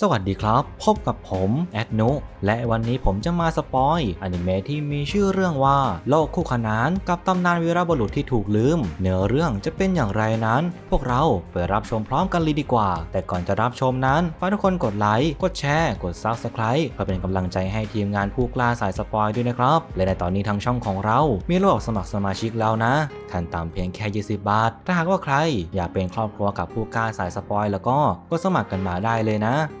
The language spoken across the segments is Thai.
สวัสดีครับ พบกับผมแอดโนและวันนี้ผมจะมาสปอยอนิเมะที่มีชื่อเรื่องว่าโลกคู่ขนานกับตำนานวีรบุรุษที่ถูกลืม เนื้อเรื่องจะเป็นอย่างไรนั้น พวกเราไปรับชมพร้อมกันเลยดีกว่า แต่ก่อนจะรับชมนั้น ฝากทุกคนกดไลค์กดแชร์กดซับสไคร b e เพื่อเป็นกำลังใจให้ทีมงานผู้กล้าสายสปอยด้วยนะครับ และในตอนนี้ทางช่องของเรา มีระบบสมัครสมาชิกแล้วนะขั้นต่ำเพียงแค่20บาทถ้าหากว่าใคร อยากเป็นครอบครัวกับผู้กล้าสายสปอยแล้วก็ก็สมัครกันมาได้เลยนะ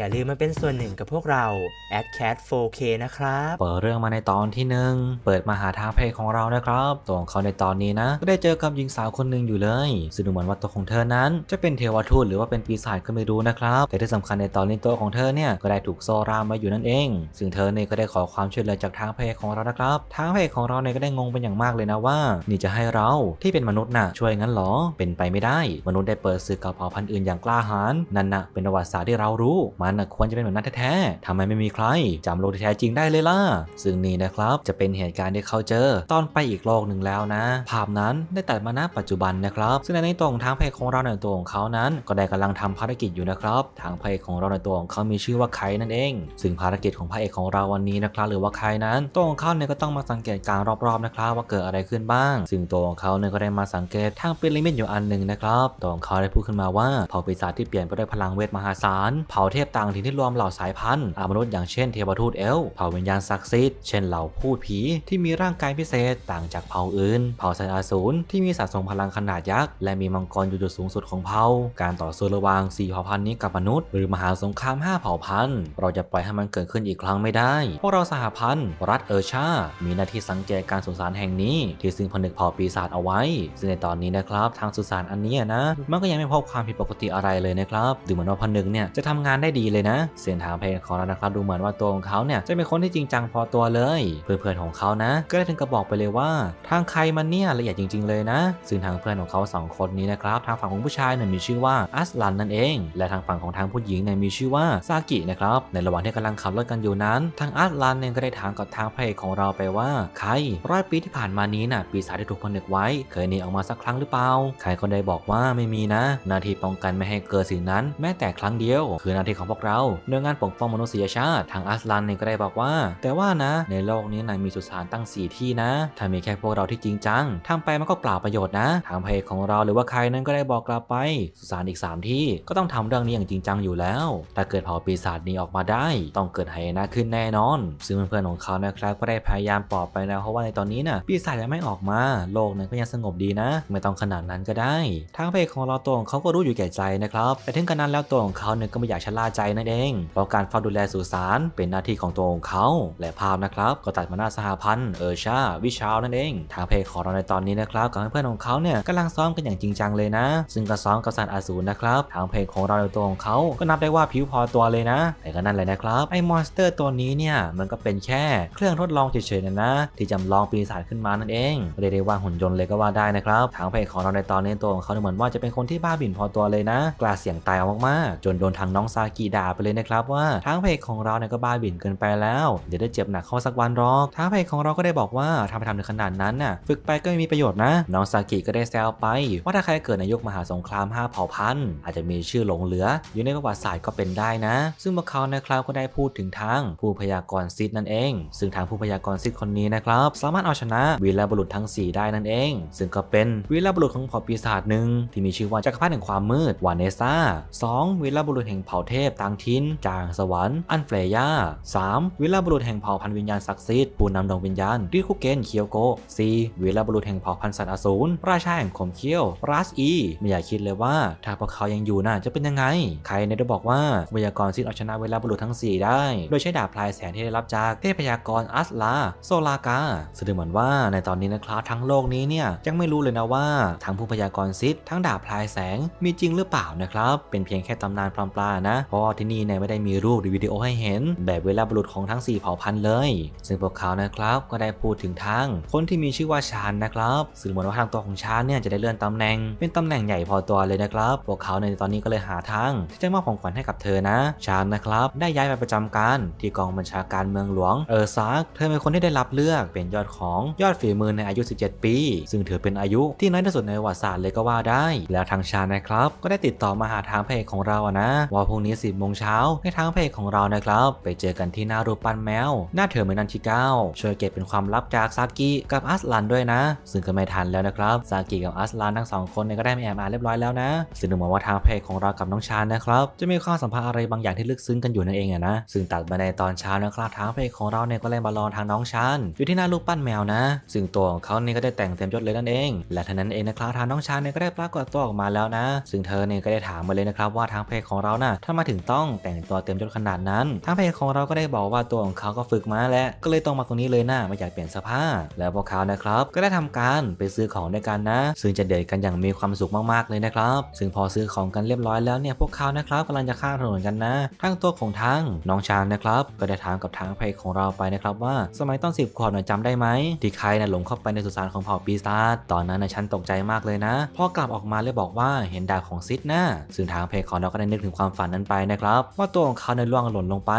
อย่าลืมมาเป็นส่วนหนึ่งกับพวกเรา a d c a t 4K นะครับเปิดเรื่องมาในตอนที่หนึ่งเปิดมาหาทางเพจของเรานะครับตัวของเขาในตอนนี้นะ ก็ได้เจอกับหญิงสาวคนหนึ่งอยู่เลยซึ่งดูเหมือนว่าตัวของเธอนั้นจะเป็นเทวทูตหรือว่าเป็นปีศาจก็ไม่รู้นะครับ แต่ที่สำคัญในตอนนี้ตัวของเธอเนี่ยก็ได้ถูกโซรามมาอยู่นั่นเอง ซึ่งเธอเนี่ยก็ได้ขอความช่วยเหลือจากทางเพจของเรานะครับทางเพจของเราเนี่ยก็ได้งงเป็นอย่างมากเลยนะว่า นี่จะให้เราที่เป็นมนุษย์น่ะช่วยงั้นหรอเป็นไปไม่ได้ มนุษย์ได้เปิดื่อกับเผ่าพันธุ์อื่นอย่างกล้าหาญนั่นน่ะเป็นประวัติศาสตร์ที่เรารู้มาันนะควรจะเป็นเหมือนนัทแท้ๆทำไมไม่มีใครจำโลกแท้จริงได้เลยล่ะซึ่งนี่นะครับจะเป็นเหตุการณ์ที่เขาเจอตอนไปอีกโลกหนึ่งแล้วนะ ภาพนั้นได้ตัดมาณปัจจุบันนะครับ ซึ่งในตรงทางเพจของเราในตัวของเขานั้น ก็ได้กำลังทำภารกิจอยู่นะครับ ทางเพจของเราในตัวของเขา มีชื่อว่าใครนั่นเอง ซึ่งภารกิจของพระเอกของเราวันนี้นะครับหรือว่าใครนั้นตัวของเขาเนี่ยก็ต้องมาสังเกตการรอบๆนะครับว่าเกิดอะไรขึ้นบ้าง ซึ่งตัวของเขาเนี่ยก็ได้มาสังเกตทางเป็นลิมิตอยู่อันหนึ่งนะครับตัวของเขาได้พูดขึ้นมาว่าเผ่าปีศาจที่เปลี่ยนไปด้วยพลังเวทมหาศาลเผ่าเทพตต่างถิ่นที่รวมเหล่าสายพันธุ์อามนุษย์อย่างเช่นเทวทูตเอล เผ่าวิญญาณศักดิ์สิทธิ์เช่นเหล่าพูดผีที่มีร่างกายพิเศษต่างจากเผ่าอื่น เผ่าไซอาสูรที่มีสะสมพลังขนาดยักษ์ และมีมังกรอยู่จุดสูงสุดของเผ่า การต่อสู้ระหว่าง4เผ่าพันธุ์นี้กับมนุษย์หรือมหาสงคราม5เผ่าพันธุ์ เราจะปล่อยให้มันเกิดขึ้นอีกครั้งไม่ได้พวกเราสหพันธ์รัฐเออร์ชา มีหน้าที่สังเกตการสุสานแห่งนี้ ที่ซึ่งผนึกเผ่าปีศาจเอาไว้ซึ่งในตอนนี้นะครับทางสุสานอันนี้นะมันก็ยังไม่พบความผิดปกติอะไรเลยนะครับดูเหมือนว่าผนึกเนี่ยจะทำงานได้ดีเลยนะเสียนถางเพงของเรานะครับดูเหมือนว่าตัวของเขาเนี่ยจะเป็นคนที่จริงจังพอตัวเลย เพื่อนๆของเขานะ ก็ได้ถึงกระบอกไปเลยว่า ทางใครมันเนี่ยละเอียดจริงๆ เลยนะซึ่งทางเพื่อนของเขา2 คนนี้นะครับ ทางฝั่งของผู้ชายเนี่ยมีชื่อว่าอัสลันนั่นเองและทางฝั่งของทางผู้หญิงเนี่ยมีชื่อว่าซากินะครับในระหว่างที่กำลังขับรถกันอยู่นั้น ทางอัสลันเนี่ยก็ได้ถามกับทางพเพลของเราไปว่า ใครร้อยปีที่ผ่านมานี้น่ะปีศาจที่ถูกผนึกไว้ เคยหนีออกมาสักครั้งหรือเปล่าใครคนใดบอกว่าไม่มีนะหน้าที่ป้องกันไม่ให้เกิดสิ่งนั้นแม้แต่ครั้งเดียวคือหน้าที่ของพวกเราหน่วยงานปกป้องมนุษยชาติ ทางอัสลันเนี่ยก็ได้บอกว่า แต่ว่านะในโลกนี้นายมีสุสานตั้ง4ที่นะถ้ามีแค่พวกเราที่จริงจังทำไปมันก็เปล่าประโยชน์นะทางเพจของเราหรือว่าใครนั้นก็ได้บอกกลับไป สุสานอีก 3 ที่ก็ต้องทำเรื่องนี้อย่างจริงจังอยู่แล้วถ้าเกิดเผาปีศาจนี้ออกมาได้ ต้องเกิดไหนะขึ้นแน่นอน ซึ่งเพื่อนๆของเขานะครับก็ได้พยายามปลอบไปนะเพราะว่าในตอนนี้นะ่ะปีศาจยังไม่ออกมา โลกนั้นก็ยังสงบดีนะ ไม่ต้องขนาดนั้นก็ได้ทางเพจของเราตัวของเขาก็รู้อยู่แก่ใจนะครับแต่ถึงกระนั้นแล้วตัวของเขาเนี่ยก็ไม่อยากชะล่าใจจนั่นเองเพราะการเฝ้าดูแลสุสานเป็นหน้าที่ของตัวของเขาและภาพนะครับก็ตัดมาหน้าสหพันธ์เออชาวิชาวนั่นเอง ทางเพจของเราในตอนนี้นะครับกับเพื่อนของเขาเนี่ยกำลังซ้อมกันอย่างจริงจังเลยนะ ซึ่งก็ซ้อมกับสัตว์อสูรนะครับทางเพจของเราในตัวของเขาก็นับได้ว่าผิวพอตัวเลยนะ แต่ก็นั่นเลยนะครับไอ้มอนสเตอร์ตัวนี้เนี่ยมันก็เป็นแค่เครื่องทดลองเฉยๆนะนะ ที่จำลองปีศาจขึ้นมานั่นเองเรียกได้ว่าหุ่นยนต์เลยก็ว่าได้นะครับทางเพจของเราในตอนนี้ตัวของเขาเหมือนว่าจะเป็นคนที่บ้าบิ่นพอตัวเลยนะ กล้าเสี่ยงตายมากๆจนโดนทางน้องซากิด่าไปเลยนะครับว่าทางเพจของเราเนี่ยก็บ้าบิ่นเกินไปแล้ว เดี๋ยวได้เจ็บหนักเข้าสักวันหรอกทางเพจของเราก็ได้บอกว่าทำไปทำถึงขนาดนั้นน่ะฝึกไปก็ไม่มีประโยชน์นะ น้องซากิก็ได้แซวไป ว่าถ้าใครเกิดในยุคมหาสงคราม5เผ่าพันธุ์อาจจะมีชื่อหลงเหลือ อยู่ในประวัติศาสตร์ก็เป็นได้นะ ซึ่งพวกเขานะครับก็ได้พูดถึงทางผู้พยากรณ์ซิดนั่นเอง ซึ่งทางผู้พยากรณ์ซิดคนนี้นะครับสามารถเอาชนะวีรบุรุษทั้ง4ได้นั่นเองซึ่งก็เป็นวีรบุรุษของเผ่าปีศาจหนึ่งที่มีชื่อว่าจักรพรรดิแห่งความมืดวานเนซ่างวีรบุรุษแห่งเผ่าเทพต่างทินจางสวรรค์อันเฟรยา 3. วีรบรุษแห่งเผ่าพันธุ์วิญญาณศักดิ์สิทธิ์ปู้นำดวงวิญญาณริคุเกนเคียวโก 4. วีรบรุษแห่งเผ่าพันธุ์สัตว์อสูร ราชาแห่งขมเคี้ยว รัสอี ไม่อยากคิดเลยว่าถ้าพวกเขายังอยู่น่ะจะเป็นยังไง ใครในไะบอกว่าวยากรซิดเอาชนะวิลาบรุษทั้ง 4 ได้ โดยใช้ดาบพลายแสงที่ได้รับจากเทพยากรอัสลาโซลากาแสดงเหมือนว่าในตอนนี้นะครับทั้งโลกนี้เนี่ยยังไม่รู้เลยนะว่าทั้งผู้พยากรซิดทั้งดาบพลายแสงมีจริงหรือเปล่านะครับเป็นเพียงแค่ตำนานปลอมๆนะเพราะที่นี่เนี่ยไม่ได้มีรูปหรือวิดีโอให้เห็นแบบเวลาบรุษของทั้ง4เผ่าพันธุ์เลย ซึ่งพวกเขานะครับก็ได้พูดถึงทั้งคนที่มีชื่อว่าชาน นะครับสื่อมวลว่าทางตัวของชานเนี่ยจะได้เลื่อนตำแหน่งเป็นตำแหน่งใหญ่พอตัวเลยนะครับพวกเขาในตอนนี้ก็เลยหาทางที่จะมอบของขวัญให้กับเธอนะ ชาน นะครับ ได้ย้ายไปประจำการที่กองบัญชาการเมืองหลวงเออซักเธอเป็นคนที่ได้รับเลือกเป็นยอดของยอดฝีมือในอายุ 17 ปี ซึ่งถือเป็นอายุที่น้อยที่สุดในประวัติศาสตร์เลยก็ว่าได้ แล้วทางชานนะครับก็ได้ติดต่อมาหาทางเพจของเราอะนะ ว่าพรุ่งนี้ 10โมงเช้าในทางเพจของเรานะครับ ไปเจอกันที่หน้ารูปปั้นแมว หน้าเธอเมนันชิก้าช่วยเก็บเป็นความลับจากซากิกับอัสลันด้วยนะซึ่งก็ไม่ทันแล้วนะครับซากิกับอัสลันทั้งสองคนเนี่ยก็ได้มีแอบอ่านเรียบร้อยแล้วนะซึ่งนูมองว่าทางเพจของเรากับน้องชานนะครับ จะมีความสัมพันธ์อะไรบางอย่างที่ลึกซึ้งกันอยู่นั่นเองอะนะซึ่งตัดมาในตอนเช้านะครับทางเพจของเราเนี่ยก็เลยมาลองทางน้องชานอยู่ที่หน้ารูปปั้นแมวนะ ซึ่งตัวของเขาเนี่ยก็ได้แต่งเต็มยศเลยนั่นเอง และทันนั้นเองนะครับทางน้องชานเนี่ยก็ได้ปรากฏตัวออกมาแล้วนะ ซึ่งเธอเนี่ยก็ได้ถามมาเลยนะครับว่าทางเพจของเรานะ่ะถ้ามาถึง้องแต่งตัวเต็มยศขนาดนั้นท้งเพจของเราก็ได้บอกว่าตัวของเขาก็ฝึกมาแล้วก็เลยตรงมาตรงนี้เลยนะไม่อยากเปลี่ยนเสื้อผ้าแล้วพวกเขานะครับก็ได้ทำการไปซื้อของด้วยกันนะ ซึ่งจะเดทกันอย่างมีความสุขมากๆเลยนะครับ ซึ่งพอซื้อของกันเรียบร้อยแล้วเนี่ยพวกเขานะครับกำลังจะข้ามถนนกันนะ ทั้งตัวของทั้งน้องช้างนะครับ ก็ได้ถามกับทางเพจของเราไปนะครับ ว่าสมัยตอนสิบขวบน่ยจำได้ไหมที่ใครนะหลงเข้าไปในสุสานของเผ่าปีศาจตอนนั้นนะฉันตกใจมากเลยนะพอกลับออกมาเลยบอกว่าเห็นดาบของซิดนะซึ่งทางเพจของเราก็ได้นึกถึงความฝันนั้นไปนะครับว่าตัวของเขาในล่วงหล่นลงไป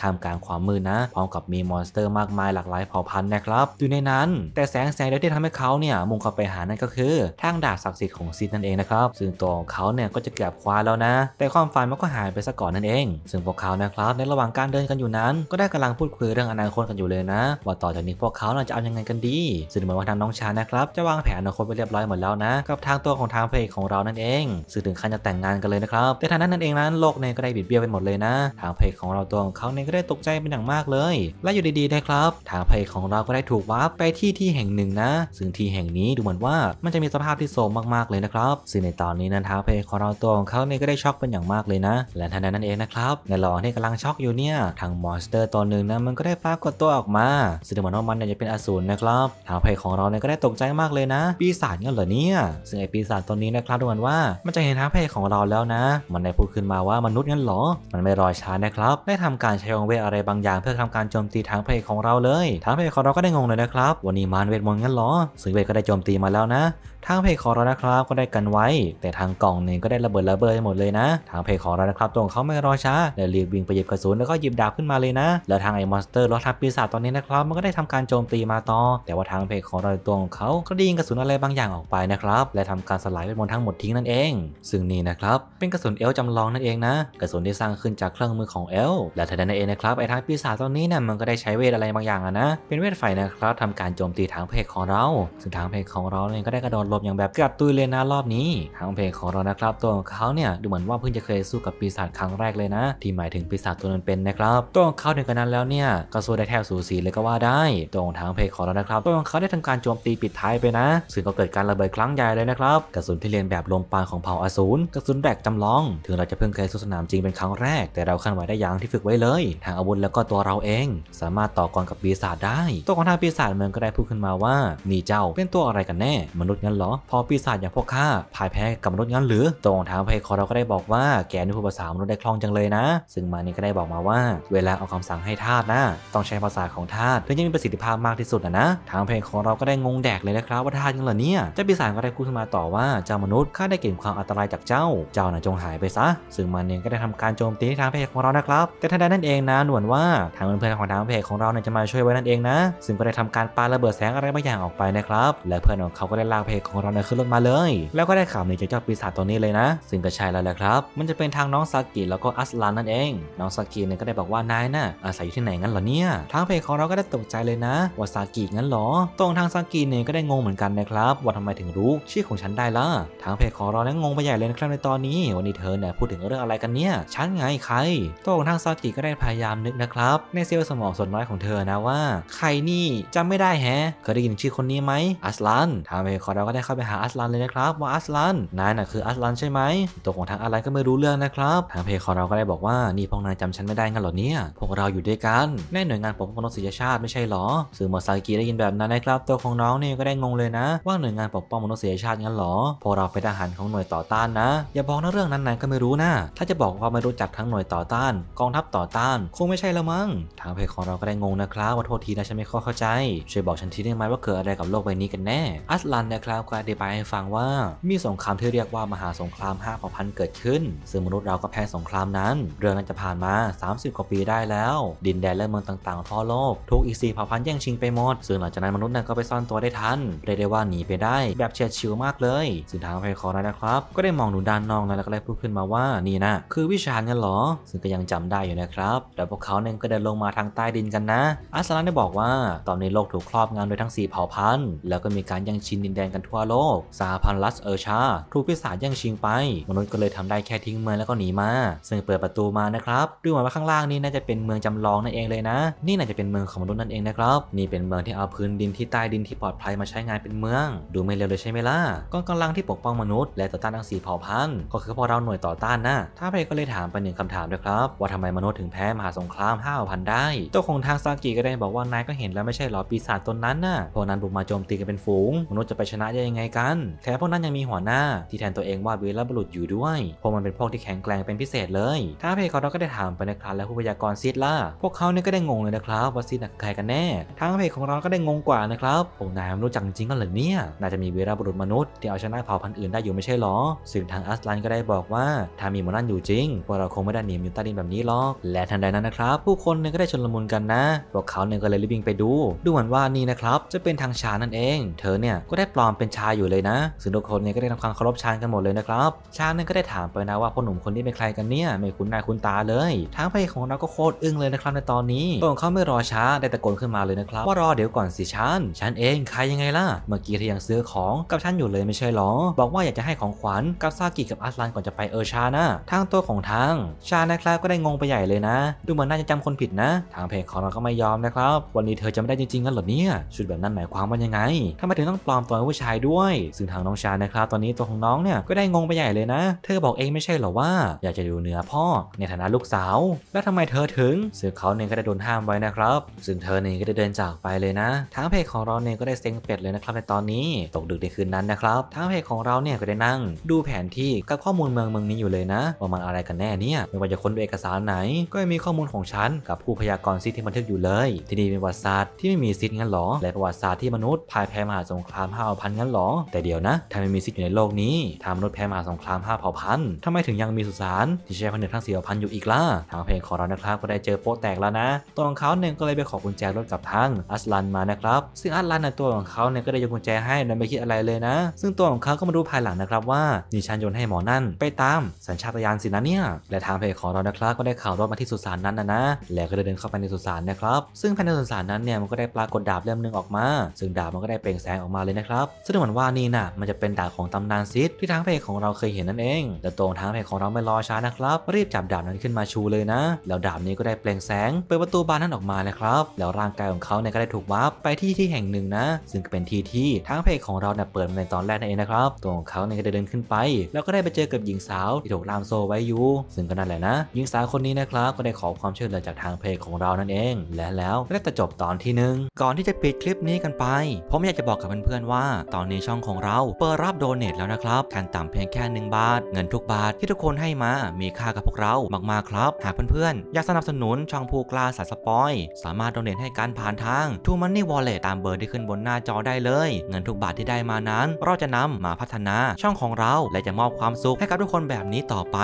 ท่ามกลางความมืดนะ พร้อมกับมีมอนสเตอร์มากมายหลากหลายเผ่าพันธุ์นะครับอยู่ในนั้น แต่แสงแสงเดียวที่ทำให้เขาเนี่ยมุ่งเข้าไปหานั่นก็คือ ทางดาบศักดิ์สิทธิ์ของซิดนั่นเองนะครับ ซึ่งตัวของเขาเนี่ยก็จะเกือบคว้าแล้วนะ แต่ความฝันมันก็หายไปซะก่อนนั่นเอง ซึ่งพวกเขานะครับ ในระหว่างการเดินกันอยู่นั้น ก็ได้กำลังพูดคุยเรื่องอนาคตกันอยู่เลยนะว่าต่อจากนี้พวกเขาาจะเอายังไงกันดี ซึ่งเหมือนว่าทางน้องชานะครับ จะวางแผนอนาคตไปเรียบร้อยหมดแล้วนะกับทางตัวของทางเพลของเรานั่นเองซึ่งถึงขั้นจะแต่งงานกันเลยนะครับแต่ทางนั้นนั่นเองนั้นโลกเนก็ได้บิดเบี้ยวไปหมดเลยนะทางพเพจของเราตัวของเขาเนี่ยก็ได้ตกใจเป็นอย่างมากเลย และอยู่ดีๆนะครับทางพเพจของเราก็ได้ถูกวาร์ปไปที่ที่แห่งหนึ่งนะซึ่งที่แห่งนี้ดูเหมือนว่า มันจะมีสภาพที่โซมมากๆเลยนะครับซึ่งในตอนนี้นั้นทางพเพจของเราตัวของเขาเนี่ยก็ได้ช็อกเป็นอย่างมากเลยนะและทันใดนั้นเองนะครับในระหว่างที่กำลังช็อกอยู่เนี่ยทางมอนสเตอร์ตัวหนึ่งนะมันก็ได้ปรากฏตัวออกมาซึ่งเหมือนว่ามันเนี่ยจะเป็นอสูรนะครับทางพเพจของเราเนี่ยก็ได้ตกใจมากเลยนะปีศาจเงี้ยเหรอเนี่ยซึ่งไอ้ปีศาจตัวนี้นะครับดูเหมือนว่ามันจะเห็นทางเพจของเราแล้วนะ มันได้พูดขึ้นมาว่ามนุษย์เงี้ยหรอมันไม่รอช้านะครับ ได้ทำการใช้องเวทอะไรบางอย่างเพื่อทำการโจมตีทางเพลของเราเลย ทางเพลของเรา ก็ได้งงเลยนะครับ วันนี้มารเวทมนต์งั้นหรอซึ่งเวทก็ได้โจมตีมาแล้วนะทางเพจของเรานะครับก็ได้กันไว้ แต่ทางกล่องเนี่ยก็ได้ระเบิดระเบิดให้หมดเลยนะ ทางเพจของเรานะครับตรงเขาไม่รอช้าเลยรีบวิ่งไปหยิบกระสุนแล้วก็หยิบดาบขึ้นมาเลยนะ แล้วทางไอ้มอนสเตอร์รถทับปีศาจตอนนี้นะครับมันก็ได้ทำการโจมตีมาต่อแต่ว่าทางเพจของเราตรงเขาก็ได้ยิงกระสุนอะไรบางอย่างออกไปนะครับและทำการสลายไปมนทั้งหมดทิ้งนั่นเอง ซึ่งนี่นะครับเป็นกระสุนเอลจำลองนั่นเองนะกระสุนที่สร้างขึ้นจากเครื่องมือของเอลและทันใดนั้นเองนะครับไอ้ทางปีศาจตอนนี้เนี่ยมันก็ได้ใช้เวทอะไรบางอย่างอะนะ เป็นเวทไฟนะครับทำการโจมตีทางเพจของเราซึ่งทางเพจของเราเนี่ยก็ได้กระโดดบอย่างแบบกระตุยเลยนะรอบนี้ทางเพจของเรานะครับ ตัวของเขาเนี่ยดูเหมือนว่าเพิ่งจะเคยสู้กับปีศาจครั้งแรกเลยนะ ที่หมายถึงปีศาจตัวนั้นเป็นนะครับ ตัวของเขาถึงกันนั้นแล้วเนี่ยก็สู้ได้แทบสูสีเลยก็ว่าได้ตัวของทางเพจของเรานะครับ ตัวของเขาได้ทำการโจมตีปิดท้ายไปนะซึ่งก็เกิดการระเบิดครั้งใหญ่เลยนะครับ กระสุนที่เรียนแบบลมปานของเผ่าอสูรกระสุนแบกจำลอง ถึงเราจะเพิ่งเคยสู้สนามจริงเป็นครั้งแรกแต่เราขั้นไหวได้อย่างที่ฝึกไว้เลยทางอาวุธแล้วก็ตัวเราเอง สามารถต่อกรกับปีศาจได้ ตัวของทางปีศาจเมืองก็ได้พูดขึ้นมาว่านี่เจ้าเป็นตัวอะไรกันแน่มนุษย์งั้นหรหรอพอปีศาจอย่างพวกข้าพ่ายแพ้กับมนุษย์งั้นหรือตรงทางเพคอเราก็ได้บอกว่าแกนี่พูดภาษามนุษย์ได้คล่องจังเลยนะ ซึ่งมานี่ก็ได้บอกมาว่า เวลาออกคำสั่งให้ทาสนะต้องใช้ภาษาของทาสเพื่อจะมีประสิทธิภาพมากที่สุดนะนะ ทางเพคของเราก็ได้งงแดกเลยนะครับว่าทาสยังเหรอเนี่ยเจ้าปีศาจก็ได้พูดขึ้นมาต่อว่าเจ้ามนุษย์ข้าได้เก็บความอันตรายจากเจ้า เจ้าน่ะจงหายไปซะ ซึ่งมันี่ก็ได้ทำการโจมตีที่ทางเพคของเรานะครับ แต่ทันใดนั่นเองนะหนวนว่าทางเพื่อนของทางเพคของเราเนี่ยจะมาช่วยไว้นั่นเองนะ ซึ่งก็ได้ทำการปาระเบิดแสงอะไรบางอย่างออกไปนะครับและเพื่อนของเขาก็ได้ลากเพคของเราเนี่ยขึ้นรถมาเลย แล้วก็ได้ข่าวในเจ้าปีศาจตัวนี้เลยนะซึ่งก็ใช่แล้วแหละครับมันจะเป็นทางน้องซากิแล้วก็อัสลานนั่นเอง น้องซากิเนี่ยก็ได้บอกว่านายน่ะอาศัยอยู่ที่ไหนงั้นเหรอเนี่ย ทางเพจของเราก็ได้ตกใจเลยนะ ว่าซากิงั้นเหรอ ตรงทางซากิเนี่ยก็ได้งงเหมือนกันนะครับว่าทำไมถึงรู้ชื่อของฉันได้ล่ะทางเพจของเราเนี่ยงงไปใหญ่เลยนะครับในตอนนี้วันนี้เธอเนี่ยพูดถึงเรื่องอะไรกันเนี่ยฉันไงใคร ตรงทางซากิก็ได้พยายามนึกนะครับในเซลล์สมองส่วนน้อยของเธอนะว่าใครนี่จำไม่ได้แฮะเคยได้ยินชื่อคนนี้ไหมอัสลานทางเพจของเราก็ได้ข้าไปหาอัสลันเลยนะครับว่าอัสลันนายน่ะ คืออัสลันใช่ไหมตัวของทางอะไรก็ไม่รู้เรื่องนะครับ ทางเพจของเรา ก็ได้บอกว่านี่พวกนายจำฉันไม่ได้งั้นหรอเนี่ย พวกเราอยู่ด้วยกันแน่หน่วยงานปกป้องมนุษยชาติไม่ใช่หรอสื่อมอซากิได้ยินแบบนั้นนะครับ ตัวของน้องเนี่ยก็ได้งงเลยนะ ว่าหน่วยงานปกป้องมนุษยชาติงั้นหรอพวกเราเป็นทหารของหน่วยต่อต้านนะ อย่าบอกนะเรื่องนั้นนายก็ไม่รู้นะถ้าจะบอกว่าไม่รู้จักทั้งหน่วยต่อต้าน กองทัพต่อต้านคงไม่ใช่ละมั้งทางเพจของเราก็ได้งงนะครับว่าโทษทีนะฉันไม่เข้าใจช่วยบอกฉันทีได้ไหมว่าเกิดอะไรกับโลกใบนี้กันแน่อัสลันนะครับา็อธิบายให้ฟังว่ามีสงครามที่เรียกว่า มหาสงคราม5เผ่าพันธุ์เกิดขึ้น ซึ่งมนุษย์เราก็แพ้สงครามนั้น เรื่องนั้นจะผ่านมา 30กว่าปีได้แล้ว ดินแดนและเมืองต่างๆทั่วโลกถูกอีสีเผ่าพันธุ์แย่งชิงไปหมด ซึ่งหลังจากนั้นมนุษย์นั้นก็ไปซ่อนตัวได้ทันเรียกได้ว่าหนีไปได้แบบเฉียดฉิวมากเลยซึ่งทางไพคอนั้นนะครับก็ได้มองดูด้านนอกนั้นแล้วก็ได้พูดขึ้นมาว่านี่นะคือวิชาญกันหรอ ซึ่งก็ยังจำได้อยู่นะครับแต่พวกเขาเนี่ยก็เดินลงมาทางใต้ดินกันนะอัสลันได้บอกว่าตอนนี้โลกถูกครอบงำโดยทั้ง4เผ่าพันธุ์แล้วก็มีการแย่งชิงดินแดนกันทั่ววาโลกสาพันลัสเออชาถูกพิศาจย่งชิงไป มนุษย์ก็เลยทำได้แค่ทิ้งเมืองแล้วก็หนีมา ซึ่งเปิดประตูมานะครับดูเหมือนว่าข้างล่างนี้น่าจะเป็นเมืองจำลองนั่นเองเลยนะ นี่น่าจะเป็นเมืองของมนุษย์นั่นเองนะครับนี่เป็นเมืองที่เอาพื้นดินที่ใต้ดินที่ปลอดภัยมาใช้งานเป็นเมือง ดูไม่เลวเลยใช่ไหมล่ะกองกำลังที่ปกป้องมนุษย์และต่อต้านทั้งสี่เผ่าพันธุ์ก็คือพวกเราหน่วยต่อต้านนะท้าเพก็เลยถามไปหนึ่งคำถามด้วยครับว่าทำไมมนุษย์ถึงแพ้มหาสงครามห้าพันได้เจ้าของทางซากิก็ได้บอกว่านายก็เห็นแล้วไม่ใช่หรอปีศาจตนนั้นน่ะพวกนั้นบุกมาโจมตีกันเป็นฝูงมนุษย์จะไปชนะยังไงกันแถมพวกนั้นยังมีหัวหน้าที่แทนตัวเองว่าวีรบุรุษอยู่ด้วยพวกมันเป็นพวกที่แข็งแกร่งเป็นพิเศษเลยถ้าเพคอร์ก็ได้ถามไปนะครับและผู้พยากรณ์ซีดล่าพวกเขาเนี่ยก็ได้งงเลยนะครับ ว่าซีดใครกันแน่ทางเพจของเราก็ได้งงกว่านะครับพวกนายไม่รู้จักจริงกันหรือเนี่ยน่าจะมีวีรบุรุษมนุษย์ที่เอาชนะเผ่าพันธุ์อื่นได้อยู่ไม่ใช่หรอซึ่งทางอัสลันก็ได้บอกว่าถ้ามีมนั่นอยู่จริง พวกเราคงไม่ได้หนีอยู่ใต้ดินแบบนี้หรอกและทันใดนั้นนะครับ ผู้คนเนี่ยก็ได้ชนลมุนกันนะพวกเขาเนี่ยก็เลยรีบวิ่งไปดูดูเหมือนว่านี่นะครับจะเป็นทางชานั่นเอง เธอเนี่ยก็ได้ปลอมเป็นชายอยู่เลยนะซึ่งทุกคนเนี่ยก็ได้ทำความเคารพชานกันหมดเลยนะครับชานนังนก็ได้ถามไปนะว่าพ่อหนุ่มคนนี้เป็นใครกันเนี่ยไม่คุ้นหน้าคุ้นตาเลยทางพเพของเราก็โคตรอึ้งเลยนะครับ ในตอนนี้ตัวของเขาไม่รอช้าได้ตะโกนขึ้นมาเลยนะครับว่ารอเดี๋ยวก่อนสิชานชานเองใครยังไงล่ะเมื่อกี้เธอยังซื้อของกับชานอยู่เลยไม่ใช่หรอบอกว่าอยากจะให้ของขวัญกับซากิกับอัสลันก่อนจะไปเออชานะทางตัวของทางชานะครับก็ได้งงไปใหญ่เลยนะ ดูเหมือนน่าจะจำคนผิดนะ ทางเพจของเราก็ไม่ยอมนะครับวันนี้เธอจะไม่ได้จริงๆงั้นหรอเนี่ยชุดแบบนั้นหมายความว่ายังไงทำไมถึงต้องปลอมตัวผู้ชายด้วยซึ่งทางน้องชานะครับ ตอนนี้ตัวของน้องเนี่ยก็ได้งงไปใหญ่เลยนะ เธอบอกเองไม่ใช่หรอว่าอยากจะอยู่เหนือพ่อในฐานะลูกสาว แล้วทำไมเธอถึงซึ่งเขาเนี่ยก็ได้โดนห้ามไว้นะครับ ซึ่งเธอเนี่ยก็ได้เดินจากไปเลยนะ ทางเพจของเราเนี่ยก็ได้เซ็งเป็ดเลยนะครับในตอนนี้ตกดึกในคืนนั้นนะครับทางเพจของเราเนี่ยก็ได้นั่งดูแผนที่กับข้อมูลเมืองเมืองนี้อยู่เลยนะ ว่ามันอะไรกันแน่เนี่ยไม่ว่าจะค้นดูเอกสารไหน ก็ยังมีข้อมูลของฉันกับผู้พยากรณ์ซิที่บันทึกอยู่เลย ที่นี่เป็นประวัติศาสตร์ที่ไม่มีซิทงั้นหรอและประวัติศาสตร์ที่มนุษย์พ่ายแพ้มหาสงครามห้าพันงั้นหหรอแต่เดี๋ยวนะทำาไมมีซิกอยู่ในโลกนี้ทามนุษย์แพ้มาสงครามห้าเผ่าพันธุ์ทำไมถึงยังมีสุสานที่ใช้พันหนึ่งทั้งสี่เผ่าพันธุ์อยู่อีกล่ะทางเพลงของเรานะครับก็ได้เจอโป๊ะแตกแล้วนะตัวของเขาเนี่ยก็เลยไปขอกุญแจรถกับทางอัสลันมานะครับ ซึ่งอัสลันในตัวของเขาเนี่ยก็ได้ยกกุญแจให้โดยไม่คิดอะไรเลยนะ ซึ่งตัวของเขาก็มาดูภายหลังนะครับ ว่านิชันโยนให้หมอนั่นไปตามสัญชาตญาณสินะเนี่ยและทางเพงของเรานะครับก็ได้ข่าวรถมาที่สุสานนั้นนะนะแล้วก็ได้เดินเข้าไปในสุสานนะครับซึ่งภายในสุสานนั้นเนี่ยมันก็ได้ปรากฏดาบเล่มหนึ่งออกมาซึ่งดาบมันก็ได้เปล่งแสงออกมาเลยนะครับซึ่งมือนว่านี่นะ่ะ มันจะเป็นดาบของตำนานซิดที่ทางเพจของเราเคยเห็นนั่นเอง แต่ตรงทางเพจของเราไม่รอช้านะครับรีบจับดาบนั้นขึ้นมาชูเลยนะแล้วดาบนี้ก็ได้เปล่งแสงเปิดประตูบานนั้นออกมานะครับแล้วร่างกายของเขาเนี่ยก็ได้ถูกวาร์ปไปที่ที่แห่งหนึ่งนะ ซึ่งก็เป็นที่ที่ทางเพจของเราเนี่ยเปิดมาในตอนแรกนั่นเองนะครับตัวของเขาเนี่ยก็ได้เดินขึ้นไป แล้วก็ได้ไปเจอกับหญิงสาวที่ถูกล่ามโซไว้อยู่ซึ่งก็นั่นแหละนะหญิงสาวคนนี้นะครับ ก็ได้ขอความช่วยเหลือจากทางเพจของเรานั่นเอง และแล้วก็ได้จบตอนที่1ก่อนที่จะปิดคลิปนี้กันไปผมอยากจะบอกกับเพื่อนๆว่า ตอนนี้ในช่องของเราเปิดรับโดเนตแล้วนะครับขั้นต่ำเพียงแค่1บาท เงินทุกบาทที่ทุกคนให้มามีค่ากับพวกเรามากๆครับ หากเพื่อนๆ อยากสนับสนุน ช่องผู้กล้าสัตสปอยสามารถโดเนตให้การผ่านทาง t ูมันนี่วอลเล็ตตามเบอร์ที่ขึ้นบนหน้าจอได้เลย เงินทุกบาทที่ได้มานั้น เราจะนำมาพัฒนาช่องของเราและจะมอบความสุขให้กับทุกคนแบบนี้ต่อไป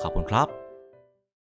ขอบคุณครับ